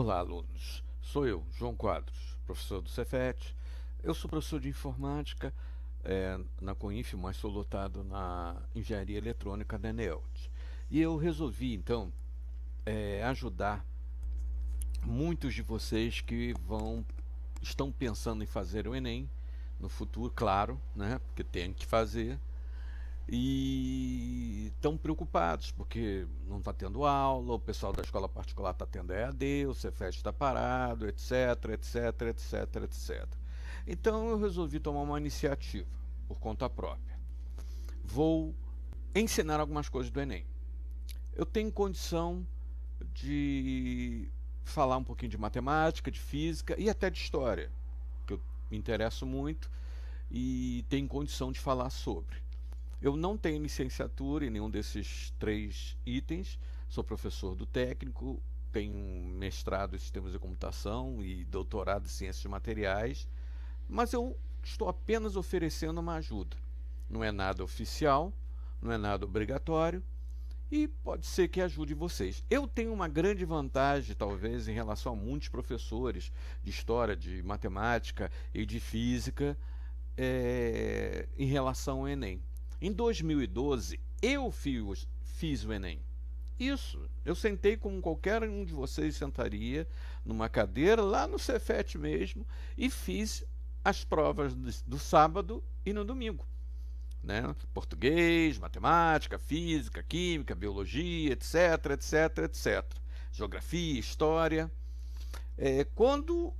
Olá, alunos. Sou eu, João Quadros, professor do Cefet. Eu sou professor de informática é, na COINF, mas sou lotado na engenharia eletrônica da ENELT. E eu resolvi, então, é, ajudar muitos de vocês que vão estão pensando em fazer o Enem no futuro, claro, né? Porque tem que fazer e estão preocupados porque não está tendo aula, o pessoal da escola particular está tendo EAD, o Cefet está parado, etc, etc, etc, etc. Então eu resolvi tomar uma iniciativa por conta própria. Vou ensinar algumas coisas do Enem. Eu tenho condição de falar um pouquinho de matemática, de física e até de história, que eu me interesso muito e tenho condição de falar sobre. Eu não tenho licenciatura em nenhum desses três itens. Sou professor do técnico, tenho mestrado em sistemas de computação e doutorado em ciências de materiais, mas eu estou apenas oferecendo uma ajuda. Não é nada oficial, não é nada obrigatório e pode ser que ajude vocês. Eu tenho uma grande vantagem, talvez, em relação a muitos professores de história, de matemática e de física é, em relação ao Enem. Em 2012, eu fiz, fiz o Enem. Isso, eu sentei como qualquer um de vocês sentaria numa cadeira lá no Cefet mesmo e fiz as provas do, do sábado e no domingo. Né? Português, matemática, física, química, biologia, etc, etc, etc. Geografia, história. É, quando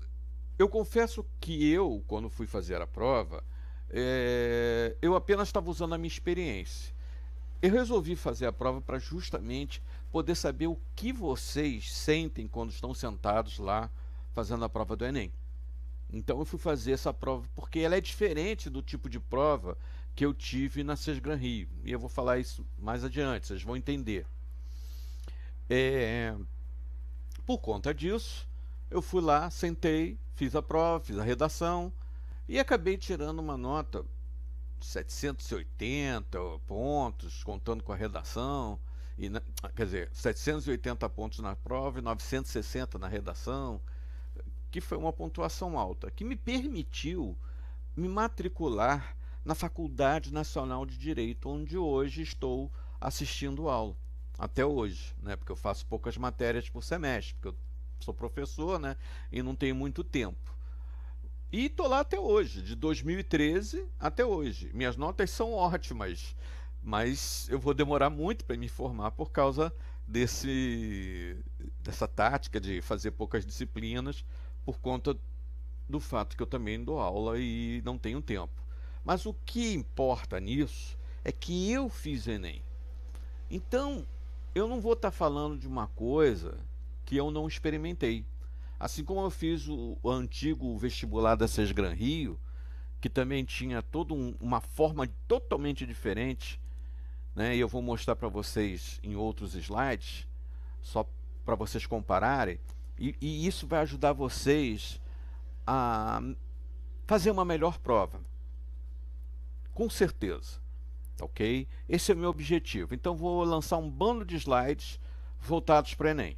eu confesso que eu, quando fui fazer a prova, é, eu apenas estava usando a minha experiência. Eu resolvi fazer a prova para justamente poder saber o que vocês sentem quando estão sentados lá fazendo a prova do Enem. Então eu fui fazer essa prova porque ela é diferente do tipo de prova que eu tive na Sesgran Rio. E eu vou falar isso mais adiante, vocês vão entender. É, por conta disso, eu fui lá, sentei, fiz a prova, fiz a redação, e acabei tirando uma nota 780 pontos, contando com a redação, e, quer dizer, 780 pontos na prova e 960 na redação, que foi uma pontuação alta, que me permitiu me matricular na Faculdade Nacional de Direito, onde hoje estou assistindo aula, até hoje, né? porque eu faço poucas matérias por semestre, porque eu sou professor né? e não tenho muito tempo. E tô lá até hoje, de 2013 até hoje. Minhas notas são ótimas, mas eu vou demorar muito para me formar por causa desse dessa tática de fazer poucas disciplinas por conta do fato que eu também dou aula e não tenho tempo. Mas o que importa nisso é que eu fiz ENEM. Então, eu não vou estar tá falando de uma coisa que eu não experimentei. Assim como eu fiz o, o antigo vestibular da Gran Rio, que também tinha toda um, uma forma totalmente diferente, né? E eu vou mostrar para vocês em outros slides, só para vocês compararem. E, e isso vai ajudar vocês a fazer uma melhor prova. Com certeza. Ok? Esse é o meu objetivo. Então vou lançar um bando de slides voltados para o Enem.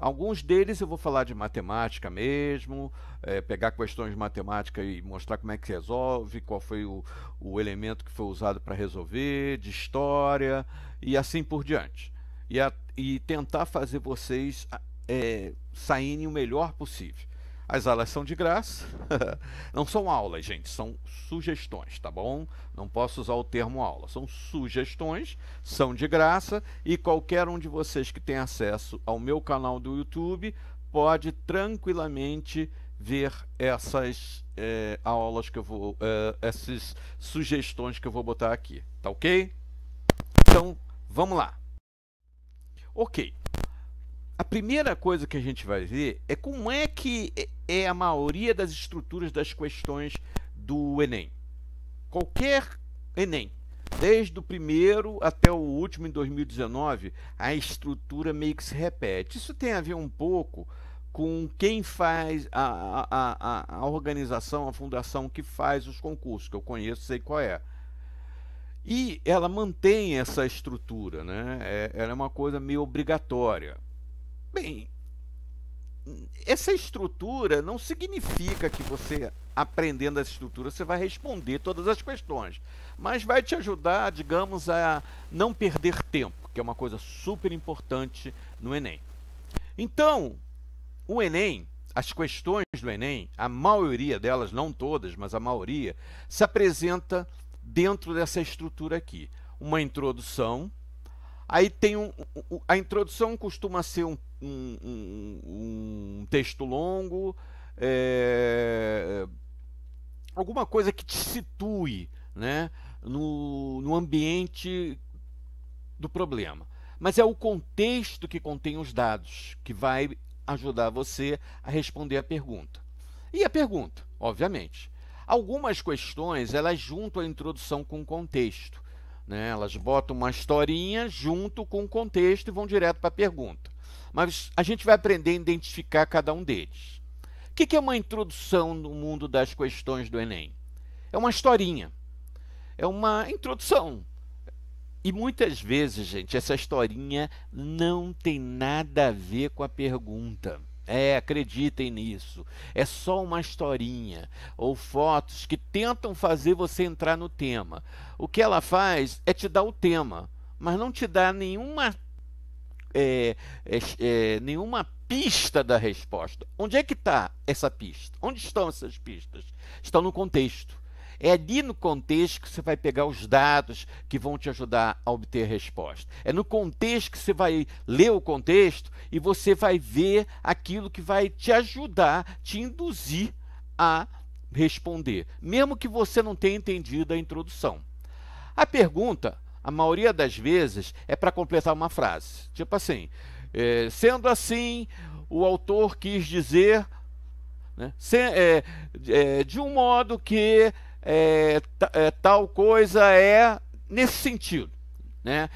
Alguns deles eu vou falar de matemática mesmo, é, pegar questões de matemática e mostrar como é que se resolve, qual foi o, o elemento que foi usado para resolver, de história e assim por diante. E, a, e tentar fazer vocês é, saírem o melhor possível. As aulas são de graça. Não são aulas, gente, são sugestões, tá bom? Não posso usar o termo aula. São sugestões, são de graça e qualquer um de vocês que tem acesso ao meu canal do YouTube pode tranquilamente ver essas é, aulas que eu vou, é, essas sugestões que eu vou botar aqui, tá ok? Então, vamos lá. Ok, a primeira coisa que a gente vai ver é como é que é, é a maioria das estruturas das questões do Enem. Qualquer Enem, desde o primeiro até o último em 2019, a estrutura meio que se repete. Isso tem a ver um pouco com quem faz a, a, a, a organização, a fundação que faz os concursos, que eu conheço, sei qual é. E ela mantém essa estrutura, né? É, ela é uma coisa meio obrigatória. Bem, essa estrutura não significa que você, aprendendo essa estrutura, você vai responder todas as questões. Mas vai te ajudar, digamos, a não perder tempo, que é uma coisa super importante no Enem. Então, o Enem, as questões do Enem, a maioria delas, não todas, mas a maioria, se apresenta dentro dessa estrutura aqui. Uma introdução, Aí tem um. A introdução costuma ser um, um, um, um texto longo, é, alguma coisa que te situe né, no, no ambiente do problema. Mas é o contexto que contém os dados que vai ajudar você a responder a pergunta. E a pergunta, obviamente. Algumas questões elas juntam a introdução com o contexto. Né? Elas botam uma historinha junto com o contexto e vão direto para a pergunta. Mas a gente vai aprender a identificar cada um deles. O que, que é uma introdução no mundo das questões do Enem? É uma historinha, é uma introdução. E muitas vezes, gente, essa historinha não tem nada a ver com a pergunta. É, acreditem nisso. É só uma historinha ou fotos que tentam fazer você entrar no tema. O que ela faz é te dar o tema, mas não te dá nenhuma é, é, é, nenhuma pista da resposta. Onde é que está essa pista? Onde estão essas pistas? Estão no contexto. É ali no contexto que você vai pegar os dados que vão te ajudar a obter a resposta. É no contexto que você vai ler o contexto e você vai ver aquilo que vai te ajudar, te induzir a responder, mesmo que você não tenha entendido a introdução. A pergunta, a maioria das vezes, é para completar uma frase. Tipo assim, é, sendo assim, o autor quis dizer né, se, é, é, de um modo que é, é, tal coisa é nesse sentido. Né?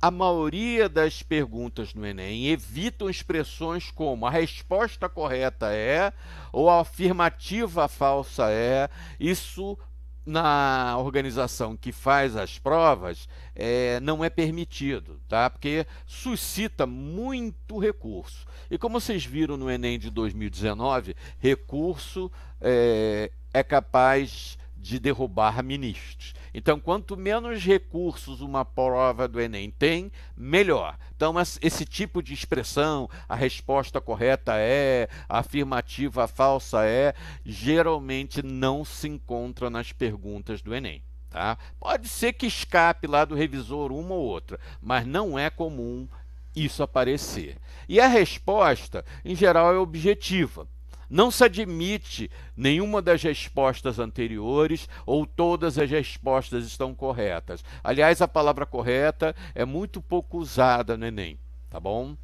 A maioria das perguntas no Enem evitam expressões como a resposta correta é, ou a afirmativa falsa é. Isso na organização que faz as provas é, não é permitido, tá? Porque suscita muito recurso. E como vocês viram no Enem de 2019, recurso é, é capaz de derrubar ministros. Então, quanto menos recursos uma prova do Enem tem, melhor. Então, esse tipo de expressão, a resposta correta é, a afirmativa falsa é, geralmente não se encontra nas perguntas do Enem. Tá? Pode ser que escape lá do revisor uma ou outra, mas não é comum isso aparecer. E a resposta, em geral, é objetiva. Não se admite nenhuma das respostas anteriores ou todas as respostas estão corretas. Aliás, a palavra correta é muito pouco usada no Enem, tá bom?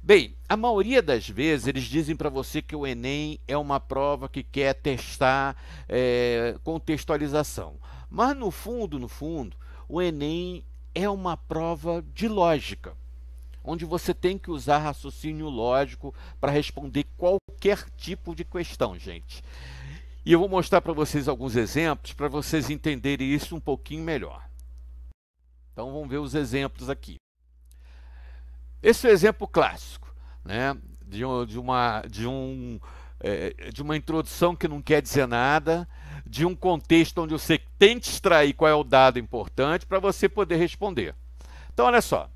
Bem, a maioria das vezes eles dizem para você que o Enem é uma prova que quer testar é, contextualização. Mas no fundo, no fundo, o Enem é uma prova de lógica onde você tem que usar raciocínio lógico para responder qualquer tipo de questão, gente. E eu vou mostrar para vocês alguns exemplos para vocês entenderem isso um pouquinho melhor. Então vamos ver os exemplos aqui. Esse é o exemplo clássico, né? De, de uma, de, um, é, de uma introdução que não quer dizer nada, de um contexto onde você tem que extrair qual é o dado importante para você poder responder. Então, olha só.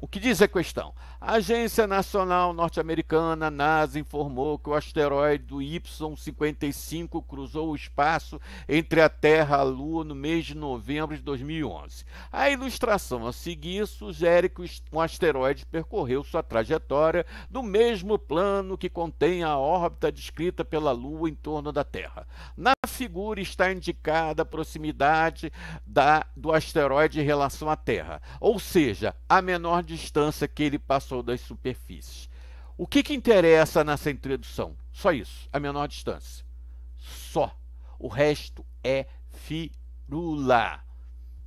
O que diz a questão? A Agência Nacional Norte-Americana, NASA, informou que o asteroide Y55 cruzou o espaço entre a Terra e a Lua no mês de novembro de 2011. A ilustração a seguir sugere que um asteroide percorreu sua trajetória no mesmo plano que contém a órbita descrita pela Lua em torno da Terra. Na figura está indicada a proximidade da, do asteroide em relação à Terra, ou seja, a menor distância que ele passou das superfícies. O que, que interessa nessa introdução? Só isso, a menor distância. Só. O resto é firula.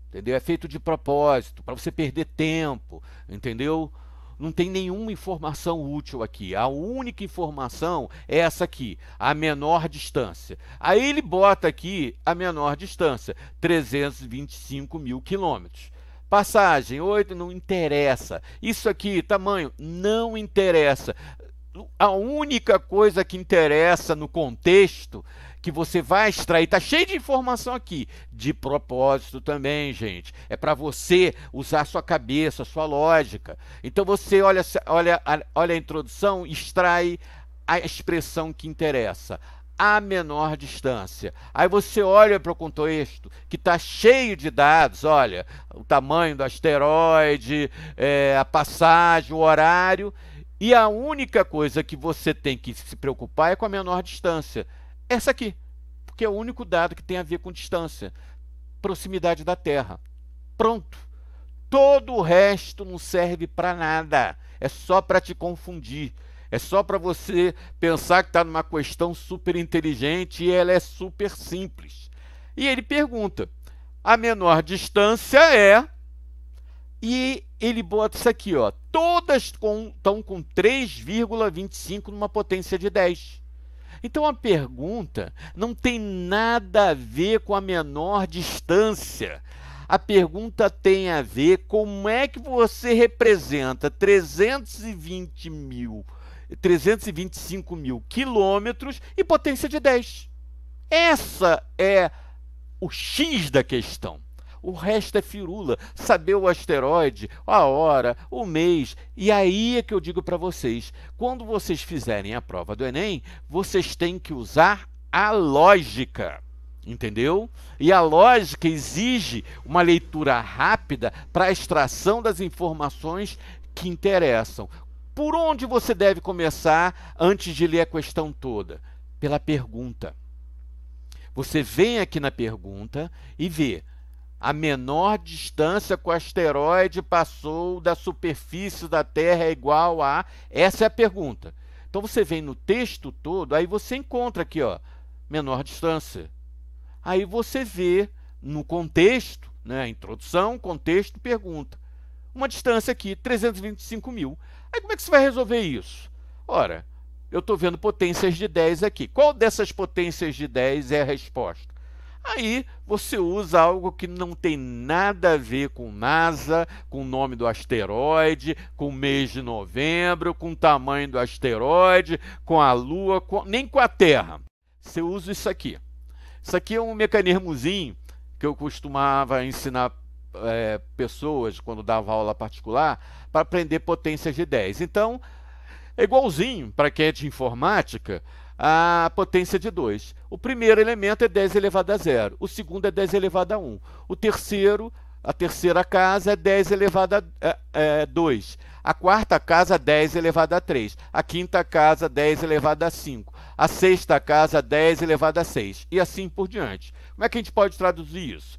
Entendeu? É feito de propósito, para você perder tempo, entendeu? Não tem nenhuma informação útil aqui. A única informação é essa aqui, a menor distância. Aí ele bota aqui a menor distância, 325 mil quilômetros. Passagem oito não interessa. Isso aqui, tamanho, não interessa. A única coisa que interessa no contexto que você vai extrair, tá cheio de informação aqui, de propósito também, gente. É para você usar sua cabeça, sua lógica. Então você olha, olha, olha a introdução, extrai a expressão que interessa a menor distância. Aí você olha para o contexto que está cheio de dados, olha, o tamanho do asteroide, é, a passagem, o horário, e a única coisa que você tem que se preocupar é com a menor distância. Essa aqui, porque é o único dado que tem a ver com distância, proximidade da Terra. Pronto. Todo o resto não serve para nada. É só para te confundir. É só para você pensar que está numa questão super inteligente e ela é super simples. E ele pergunta: a menor distância é. E ele bota isso aqui, ó. Todas com, estão com 3,25 numa potência de 10. Então a pergunta não tem nada a ver com a menor distância. A pergunta tem a ver como é que você representa 320 mil 325 mil quilômetros e potência de 10. Essa é o X da questão. O resto é firula. Saber o asteroide, a hora, o mês. E aí é que eu digo para vocês: quando vocês fizerem a prova do Enem, vocês têm que usar a lógica. Entendeu? E a lógica exige uma leitura rápida para a extração das informações que interessam. Por onde você deve começar antes de ler a questão toda? Pela pergunta. Você vem aqui na pergunta e vê a menor distância que o asteroide passou da superfície da Terra é igual a. Essa é a pergunta. Então você vem no texto todo, aí você encontra aqui, ó, menor distância. Aí você vê no contexto, né, introdução, contexto, pergunta. Uma distância aqui, 325 mil. Aí como é que você vai resolver isso? Ora, eu estou vendo potências de 10 aqui. Qual dessas potências de 10 é a resposta? Aí você usa algo que não tem nada a ver com NASA, com o nome do asteroide, com o mês de novembro, com o tamanho do asteroide, com a Lua, com... nem com a Terra. Você usa isso aqui. Isso aqui é um mecanismozinho que eu costumava ensinar é, pessoas quando dava aula particular para aprender potências de 10. Então, é igualzinho para quem é de informática a potência de 2. O primeiro elemento é 10 elevado a zero, o segundo é 10 elevado a 1, um, o terceiro, a terceira casa é 10 elevado a 2, é, é, a quarta casa 10 elevado a 3, a quinta casa 10 elevado a 5, a sexta casa 10 elevado a 6 e assim por diante. Como é que a gente pode traduzir isso?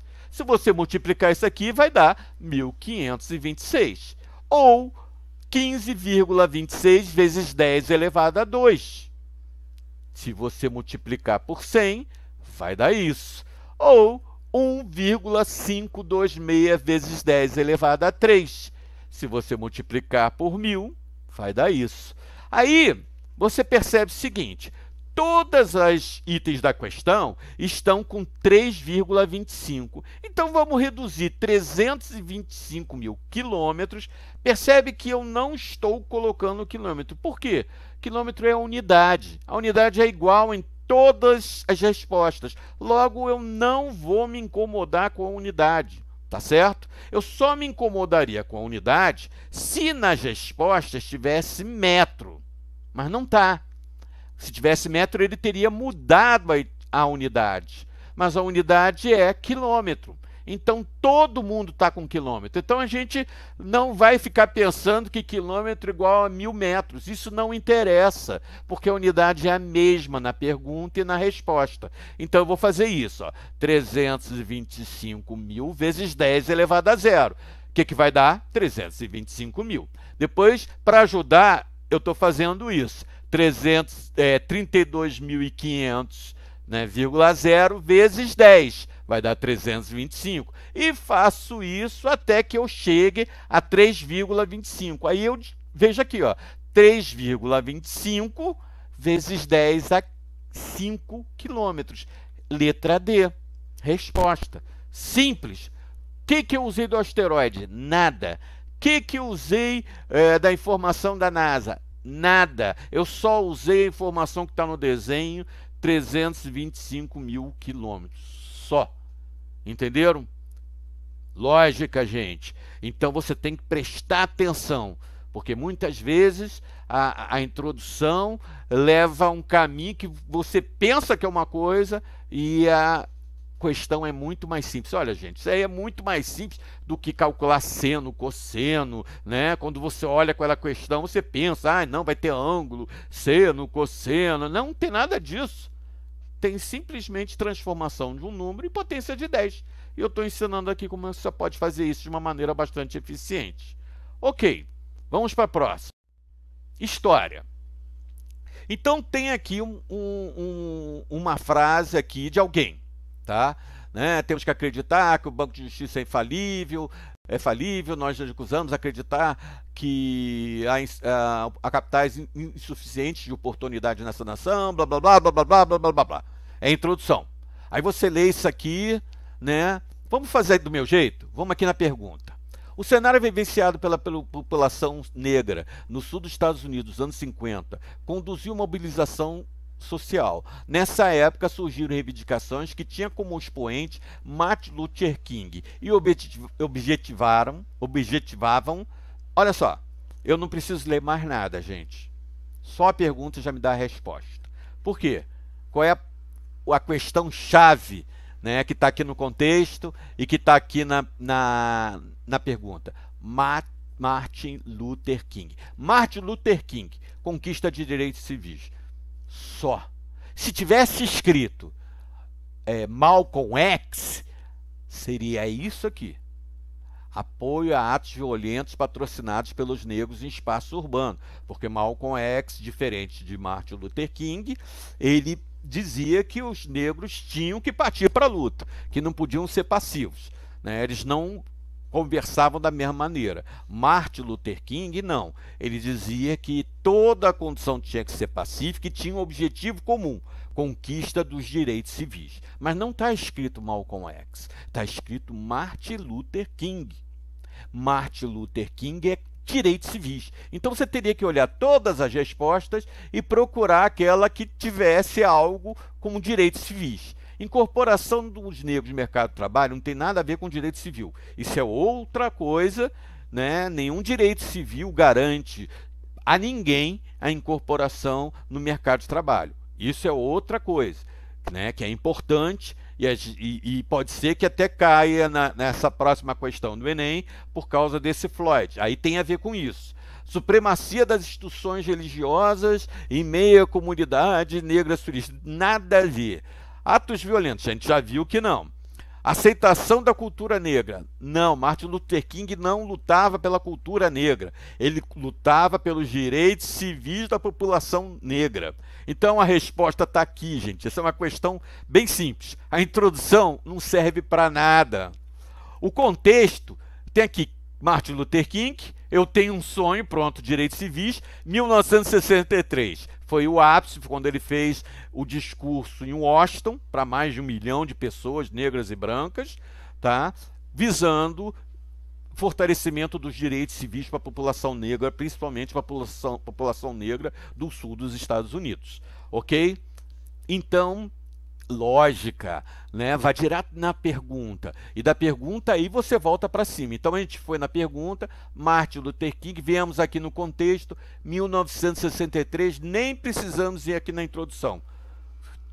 Se você multiplicar isso aqui, vai dar 1526. Ou 15,26 vezes 10 elevado a 2. Se você multiplicar por 100, vai dar isso. Ou 1,526 vezes 10 elevado a 3. Se você multiplicar por 1.000, vai dar isso. Aí, você percebe o seguinte, todas as itens da questão estão com 3,25. Então, vamos reduzir 325 mil quilômetros. Percebe que eu não estou colocando quilômetro. Por quê? Quilômetro é a unidade. A unidade é igual em todas as respostas. Logo, eu não vou me incomodar com a unidade. Tá certo? Eu só me incomodaria com a unidade se nas respostas tivesse metro. Mas não tá. Se tivesse metro, ele teria mudado a, a unidade. Mas a unidade é quilômetro. Então todo mundo está com quilômetro. Então a gente não vai ficar pensando que quilômetro é igual a mil metros. Isso não interessa, porque a unidade é a mesma na pergunta e na resposta. Então eu vou fazer isso: ó, 325 mil vezes 10 elevado a zero. O que, que vai dar? 325 mil. Depois, para ajudar, eu estou fazendo isso. 300, é, 32.500, né, vírgula zero vezes 10, vai dar 325. E faço isso até que eu chegue a 3,25. Aí eu vejo aqui, ó, 3,25 vezes 10 a 5 quilômetros. Letra D. Resposta. Simples. O que, que eu usei do asteroide? Nada. O que, que eu usei é, da informação da NASA? nada. Eu só usei a informação que está no desenho, 325 mil quilômetros. Só. Entenderam? Lógica, gente. Então você tem que prestar atenção, porque muitas vezes a, a introdução leva a um caminho que você pensa que é uma coisa e a questão é muito mais simples. Olha, gente, isso aí é muito mais simples do que calcular seno, cosseno, né? Quando você olha aquela questão, você pensa, ah, não, vai ter ângulo, seno, cosseno. Não, não tem nada disso. Tem simplesmente transformação de um número em potência de 10. E eu estou ensinando aqui como você pode fazer isso de uma maneira bastante eficiente. Ok, vamos para a próxima. História. Então tem aqui um, um, uma frase aqui de alguém tá? Né? Temos que acreditar que o Banco de Justiça é infalível, é falível, nós recusamos acreditar que há, há, ah, há capitais insuficientes de oportunidade nessa nação, blá blá blá blá blá blá blá blá blá. É a introdução. Aí você lê isso aqui, né? Vamos fazer do meu jeito? Vamos aqui na pergunta. O cenário é vivenciado pela, pela, população negra no sul dos Estados Unidos, anos 50, conduziu uma mobilização social. Nessa época surgiram reivindicações que tinham como expoente Martin Luther King e objetivaram, objetivavam, olha só, eu não preciso ler mais nada, gente. Só a pergunta já me dá a resposta. Por quê? Qual é a, a questão chave né, que está aqui no contexto e que está aqui na, na, na pergunta? Martin Luther King. Martin Luther King, conquista de direitos civis só. Se tivesse escrito é, Malcolm X, seria isso aqui: apoio a atos violentos patrocinados pelos negros em espaço urbano. Porque Malcolm X, diferente de Martin Luther King, ele dizia que os negros tinham que partir para a luta, que não podiam ser passivos. Né? Eles não conversavam da mesma maneira. Martin Luther King não. Ele dizia que toda a condição tinha que ser pacífica e tinha um objetivo comum: conquista dos direitos civis. Mas não está escrito Malcolm X, está escrito Martin Luther King. Martin Luther King é direitos civis. Então você teria que olhar todas as respostas e procurar aquela que tivesse algo com direitos civis. Incorporação dos negros no mercado de trabalho não tem nada a ver com direito civil. Isso é outra coisa, né? Nenhum direito civil garante a ninguém a incorporação no mercado de trabalho. Isso é outra coisa, né? Que é importante e, e, e pode ser que até caia na, nessa próxima questão do Enem por causa desse Floyd. Aí tem a ver com isso supremacia das instituições religiosas em meio à comunidade negra surista. Nada a ver. Atos violentos, a gente já viu que não. Aceitação da cultura negra. Não, Martin Luther King não lutava pela cultura negra. Ele lutava pelos direitos civis da população negra. Então a resposta está aqui, gente. Essa é uma questão bem simples. A introdução não serve para nada. O contexto tem aqui Martin Luther King, eu tenho um sonho, pronto, direitos civis, 1963 foi o ápice quando ele fez o discurso em Washington para mais de um milhão de pessoas negras e brancas, tá? Visando fortalecimento dos direitos civis para a população negra, principalmente para a população, população negra do sul dos Estados Unidos, ok? Então lógica, né? Vai direto na pergunta. E da pergunta aí você volta para cima. Então a gente foi na pergunta, Martin Luther King, viemos aqui no contexto, 1963, nem precisamos ir aqui na introdução.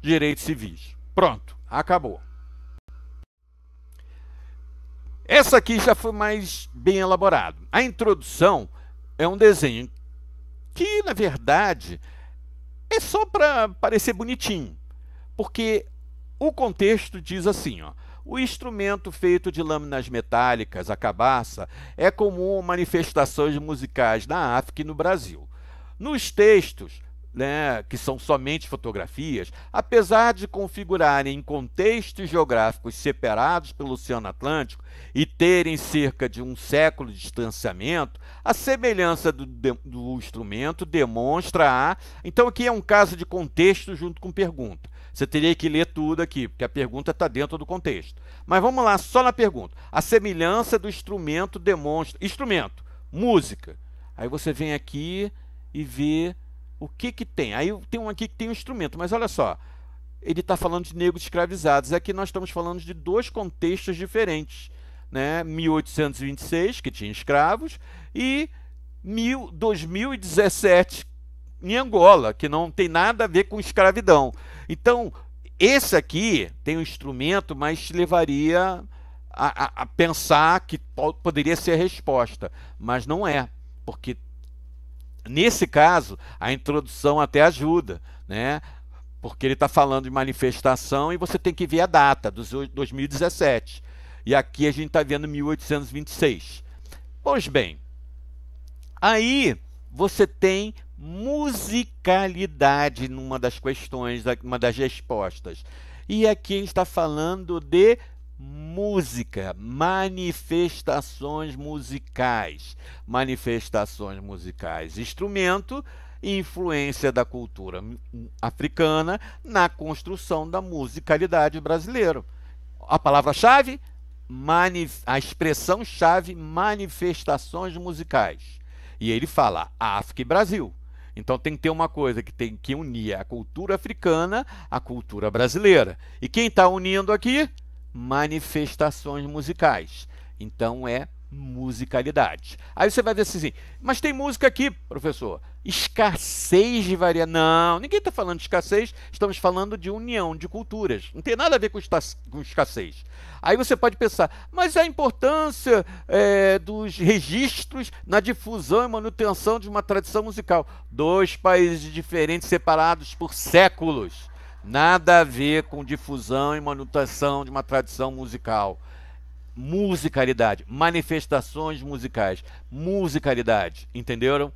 Direitos civis. Pronto, acabou. Essa aqui já foi mais bem elaborado. A introdução é um desenho que, na verdade, é só para parecer bonitinho porque o contexto diz assim, ó, o instrumento feito de lâminas metálicas, a cabaça, é comum a manifestações musicais na África e no Brasil. Nos textos, né, que são somente fotografias, apesar de configurarem contextos geográficos separados pelo Oceano Atlântico e terem cerca de um século de distanciamento, a semelhança do, do instrumento demonstra a. Então, aqui é um caso de contexto junto com pergunta você teria que ler tudo aqui, porque a pergunta está dentro do contexto. Mas vamos lá, só na pergunta. A semelhança do instrumento demonstra. Instrumento, música. Aí você vem aqui e vê o que, que tem. Aí tem um aqui que tem um instrumento, mas olha só. Ele está falando de negros escravizados. Aqui nós estamos falando de dois contextos diferentes. Né? 1826, que tinha escravos, e mil, 2017, em Angola, que não tem nada a ver com escravidão. Então, esse aqui tem um instrumento, mas te levaria a, a, a pensar que poderia ser a resposta, mas não é, porque nesse caso a introdução até ajuda, né? Porque ele está falando de manifestação e você tem que ver a data, dos 2017. E aqui a gente está vendo 1826. Pois bem, aí você tem musicalidade numa das questões, uma das respostas. E aqui a gente está falando de música, manifestações musicais, manifestações musicais, instrumento influência da cultura africana na construção da musicalidade brasileira. A palavra-chave, a expressão-chave, manifestações musicais. E ele fala África e Brasil. Então tem que ter uma coisa que tem que unir a cultura africana à cultura brasileira. E quem está unindo aqui? Manifestações musicais. Então é musicalidade. Aí você vai ver assim, mas tem música aqui, professor. Escassez de variedade. Não, ninguém está falando de escassez, estamos falando de união de culturas. Não tem nada a ver com, com escassez. Aí você pode pensar, mas a importância é, dos registros na difusão e manutenção de uma tradição musical. Dois países diferentes, separados por séculos. Nada a ver com difusão e manutenção de uma tradição musical musicalidade, manifestações musicais, musicalidade, entenderam?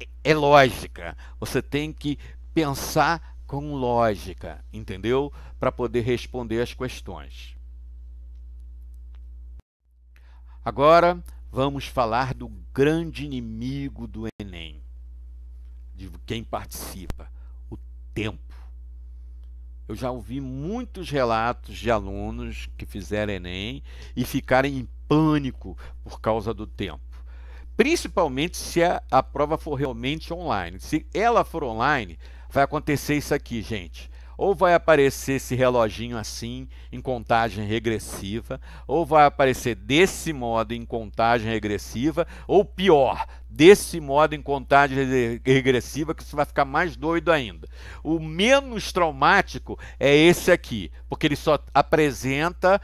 É, é lógica. Você tem que pensar com lógica, entendeu? Para poder responder as questões. Agora vamos falar do grande inimigo do Enem, de quem participa, o tempo. Eu já ouvi muitos relatos de alunos que fizeram Enem e ficarem em pânico por causa do tempo. Principalmente se a, a prova for realmente online. Se ela for online, vai acontecer isso aqui, gente ou vai aparecer esse reloginho assim em contagem regressiva, ou vai aparecer desse modo em contagem regressiva, ou pior, desse modo em contagem regressiva que você vai ficar mais doido ainda. O menos traumático é esse aqui, porque ele só apresenta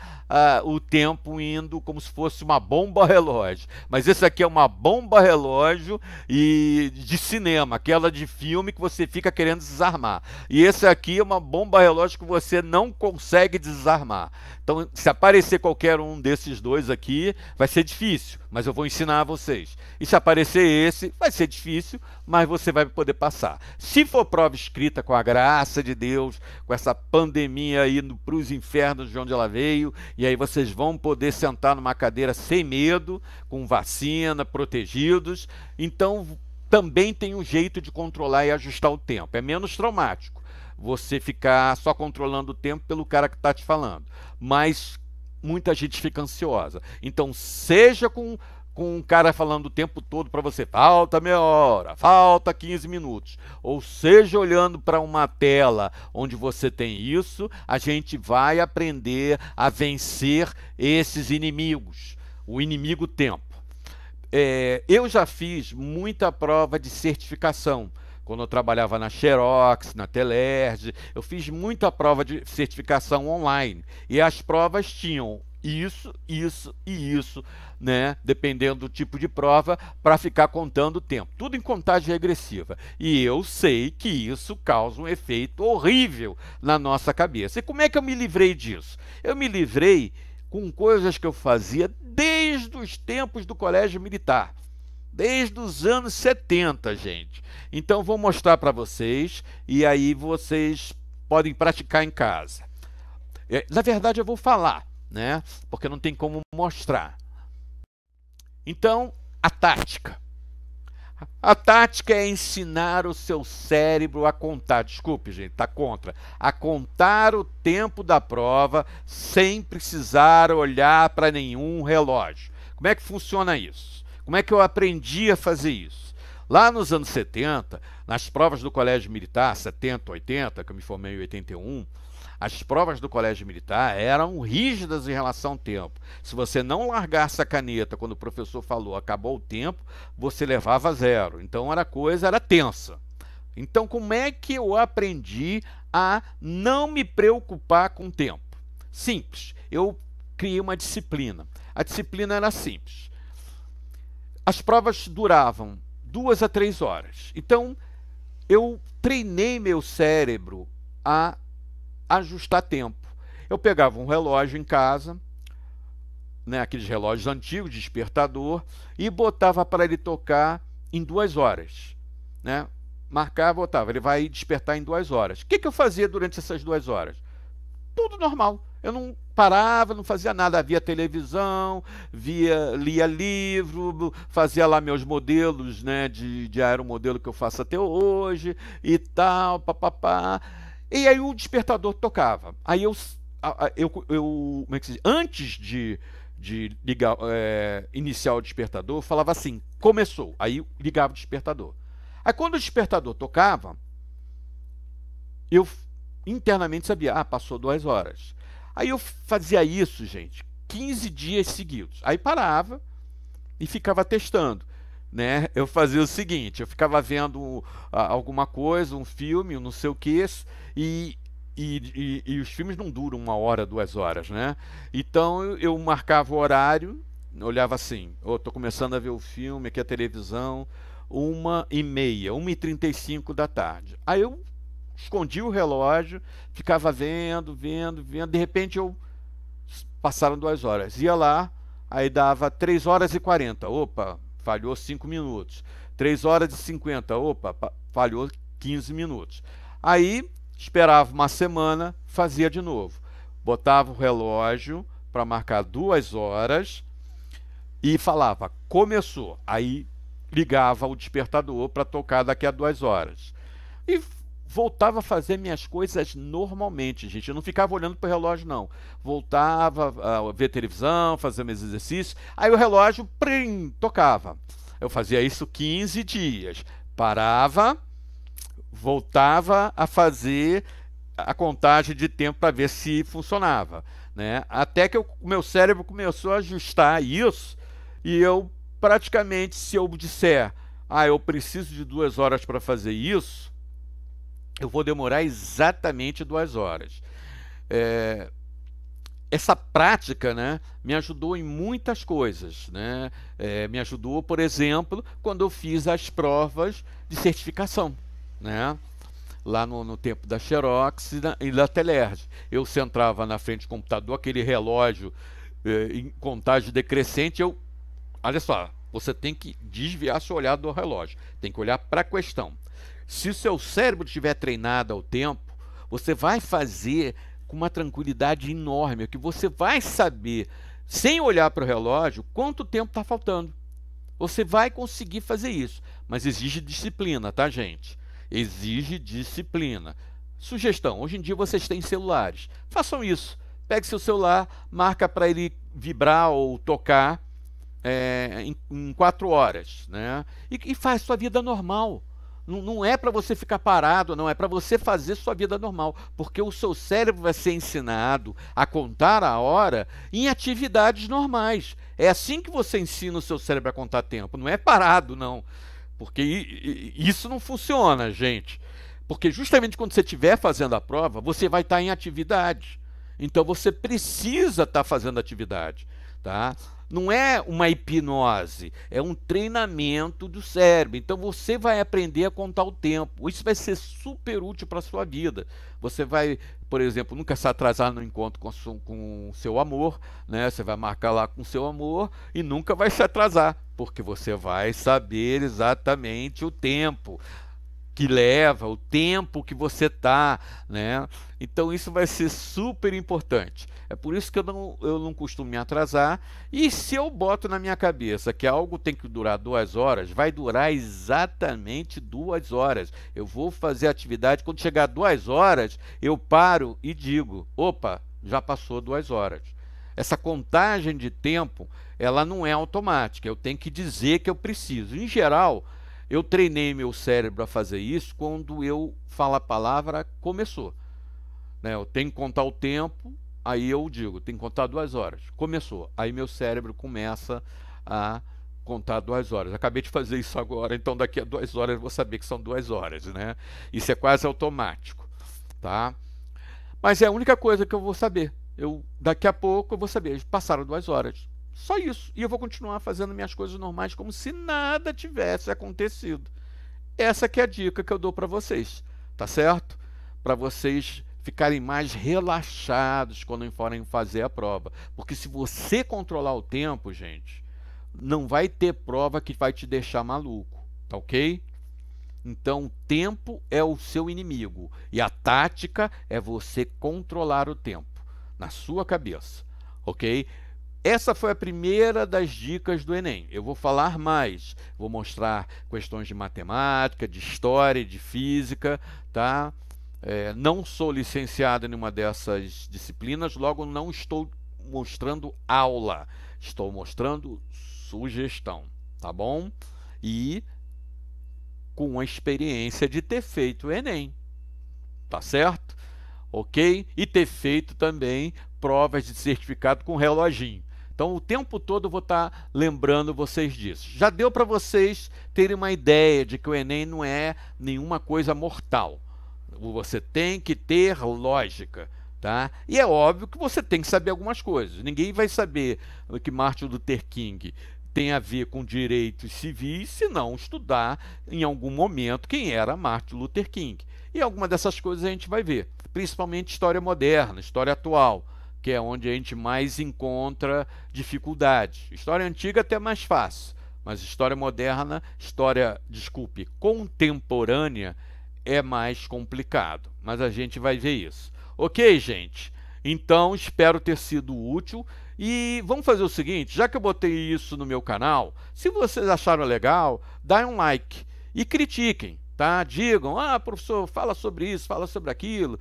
uh, o tempo indo como se fosse uma bomba relógio. Mas esse aqui é uma bomba relógio e de cinema, aquela de filme que você fica querendo desarmar. E esse aqui é uma bomba relógio que você não consegue desarmar. Então, se aparecer qualquer um desses dois aqui, vai ser difícil, mas eu vou ensinar a vocês. E se aparecer esse, vai ser difícil, mas você vai poder passar. Se for prova escrita com a graça de Deus, com essa pandemia indo para os infernos de onde ela veio, e aí vocês vão poder sentar numa cadeira sem medo, com vacina, protegidos. Então, também tem um jeito de controlar e ajustar o tempo. É menos traumático você ficar só controlando o tempo pelo cara que está te falando. Mas muita gente fica ansiosa. Então, seja com, com um cara falando o tempo todo para você, falta meia hora, falta 15 minutos, ou seja, olhando para uma tela onde você tem isso, a gente vai aprender a vencer esses inimigos, o inimigo tempo. É, eu já fiz muita prova de certificação quando eu trabalhava na Xerox, na Telerge, eu fiz muita prova de certificação online. E as provas tinham isso, isso e isso, né? Dependendo do tipo de prova, para ficar contando o tempo. Tudo em contagem regressiva. E eu sei que isso causa um efeito horrível na nossa cabeça. E como é que eu me livrei disso? Eu me livrei com coisas que eu fazia desde os tempos do colégio militar desde os anos 70, gente. Então vou mostrar para vocês e aí vocês podem praticar em casa. É, na verdade eu vou falar, né? Porque não tem como mostrar. Então, a tática. A tática é ensinar o seu cérebro a contar, desculpe, gente, tá contra, a contar o tempo da prova sem precisar olhar para nenhum relógio. Como é que funciona isso? Como é que eu aprendi a fazer isso? Lá nos anos 70, nas provas do Colégio Militar, 70, 80, que eu me formei em 81, as provas do colégio militar eram rígidas em relação ao tempo. Se você não largasse a caneta quando o professor falou acabou o tempo, você levava zero. Então era coisa, era tensa. Então como é que eu aprendi a não me preocupar com o tempo? Simples. Eu criei uma disciplina. A disciplina era simples as provas duravam duas a três horas. Então, eu treinei meu cérebro a ajustar tempo. Eu pegava um relógio em casa, né, aqueles relógios antigos, despertador, e botava para ele tocar em duas horas. Né? Marcava, botava, ele vai despertar em duas horas. O que, que eu fazia durante essas duas horas? Tudo normal eu não parava, não fazia nada, via televisão, via, lia livro, fazia lá meus modelos, né, de, de aeromodelo que eu faço até hoje e tal, papapá. E aí o despertador tocava. Aí eu, eu, eu como é que se diz? Antes de, de ligar, é, iniciar o despertador, falava assim, começou. Aí ligava o despertador. Aí quando o despertador tocava, eu internamente sabia, ah, passou duas horas. Aí eu fazia isso, gente, 15 dias seguidos. Aí parava e ficava testando. Né? Eu fazia o seguinte, eu ficava vendo ah, alguma coisa, um filme, um não sei o que, e, e, e, e, os filmes não duram uma hora, duas horas, né? Então eu, eu marcava o horário, olhava assim, eu estou começando a ver o filme aqui a televisão, uma e meia, uma e trinta e cinco da tarde. Aí eu escondia o relógio, ficava vendo, vendo, vendo. De repente eu passaram duas horas. Ia lá, aí dava 3 horas e 40. Opa, falhou 5 minutos. 3 horas e 50. Opa, falhou 15 minutos. Aí esperava uma semana, fazia de novo. Botava o relógio para marcar duas horas e falava, começou. Aí ligava o despertador para tocar daqui a duas horas. E voltava a fazer minhas coisas normalmente, gente. Eu não ficava olhando para o relógio, não. Voltava a ver televisão, fazer meus exercícios. Aí o relógio, prim, tocava. Eu fazia isso 15 dias. Parava, voltava a fazer a contagem de tempo para ver se funcionava. Né? Até que o meu cérebro começou a ajustar isso e eu praticamente, se eu disser, ah, eu preciso de duas horas para fazer isso, eu vou demorar exatamente duas horas. É, essa prática né, me ajudou em muitas coisas. Né? É, me ajudou, por exemplo, quando eu fiz as provas de certificação. Né? Lá no, no tempo da Xerox e da, e da Telerge. Eu sentava na frente do computador, aquele relógio é, em contagem decrescente, eu. Olha só, você tem que desviar seu olhar do relógio. Tem que olhar para a questão. Se o seu cérebro estiver treinado ao tempo, você vai fazer com uma tranquilidade enorme, que você vai saber, sem olhar para o relógio, quanto tempo está faltando. Você vai conseguir fazer isso, mas exige disciplina, tá, gente? Exige disciplina. Sugestão: hoje em dia vocês têm celulares. Façam isso. Pegue seu celular, marca para ele vibrar ou tocar é, em, em, quatro horas, né? E, e faz sua vida normal. Não, não é para você ficar parado, não. É para você fazer sua vida normal. Porque o seu cérebro vai ser ensinado a contar a hora em atividades normais. É assim que você ensina o seu cérebro a contar tempo. Não é parado, não. Porque isso não funciona, gente. Porque justamente quando você estiver fazendo a prova, você vai estar tá em atividade. Então você precisa estar tá fazendo atividade tá? Não é uma hipnose, é um treinamento do cérebro. Então você vai aprender a contar o tempo. Isso vai ser super útil para a sua vida. Você vai, por exemplo, nunca se atrasar no encontro com, seu, com seu amor, né? Você vai marcar lá com seu amor e nunca vai se atrasar, porque você vai saber exatamente o tempo que leva, o tempo que você está, né? Então isso vai ser super importante. É por isso que eu não, eu não costumo me atrasar. E se eu boto na minha cabeça que algo tem que durar duas horas, vai durar exatamente duas horas. Eu vou fazer a atividade. Quando chegar duas horas, eu paro e digo: opa, já passou duas horas. Essa contagem de tempo, ela não é automática. Eu tenho que dizer que eu preciso. Em geral, eu treinei meu cérebro a fazer isso quando eu falo a palavra começou. Né? Eu tenho que contar o tempo, aí eu digo, tem que contar duas horas. Começou. Aí meu cérebro começa a contar duas horas. Acabei de fazer isso agora, então daqui a duas horas eu vou saber que são duas horas. Né? Isso é quase automático. Tá? Mas é a única coisa que eu vou saber. Eu, daqui a pouco eu vou saber. Passaram duas horas. Só isso. E eu vou continuar fazendo minhas coisas normais como se nada tivesse acontecido. Essa que é a dica que eu dou para vocês, tá certo? Para vocês ficarem mais relaxados quando forem fazer a prova. Porque se você controlar o tempo, gente, não vai ter prova que vai te deixar maluco, tá ok? Então, o tempo é o seu inimigo e a tática é você controlar o tempo na sua cabeça, ok? Essa foi a primeira das dicas do Enem. Eu vou falar mais, vou mostrar questões de matemática, de história, de física, tá? É, não sou licenciado em nenhuma dessas disciplinas, logo não estou mostrando aula, estou mostrando sugestão, tá bom? E com a experiência de ter feito o Enem, tá certo? Ok? E ter feito também provas de certificado com reloginho. Então, o tempo todo eu vou estar tá lembrando vocês disso. Já deu para vocês terem uma ideia de que o Enem não é nenhuma coisa mortal. Você tem que ter lógica. Tá? E é óbvio que você tem que saber algumas coisas. Ninguém vai saber o que Martin Luther King tem a ver com direitos civis se não estudar em algum momento quem era Martin Luther King. E alguma dessas coisas a gente vai ver, principalmente história moderna, história atual que é onde a gente mais encontra dificuldade. História antiga é até mais fácil, mas história moderna, história, desculpe, contemporânea é mais complicado. Mas a gente vai ver isso. Ok, gente? Então, espero ter sido útil. E vamos fazer o seguinte: já que eu botei isso no meu canal, se vocês acharam legal, dá um like e critiquem, tá? Digam, ah, professor, fala sobre isso, fala sobre aquilo,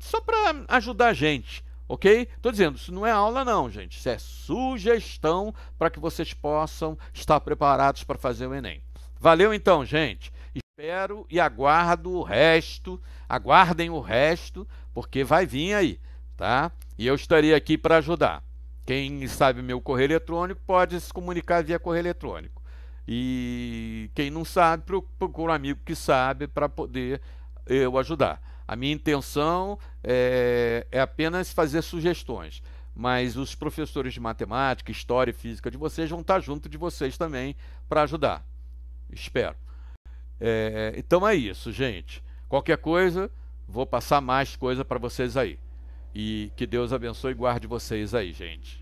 só para ajudar a gente Ok? Estou dizendo, isso não é aula, não, gente. Isso é sugestão para que vocês possam estar preparados para fazer o Enem. Valeu então, gente. Espero e aguardo o resto. Aguardem o resto, porque vai vir aí, tá? E eu estarei aqui para ajudar. Quem sabe meu correio eletrônico pode se comunicar via correio eletrônico. E quem não sabe, procura um amigo que sabe para poder eu ajudar. A minha intenção é, é apenas fazer sugestões, mas os professores de matemática, história e física de vocês vão estar junto de vocês também para ajudar. Espero. É, então é isso, gente. Qualquer coisa, vou passar mais coisa para vocês aí. E que Deus abençoe e guarde vocês aí, gente.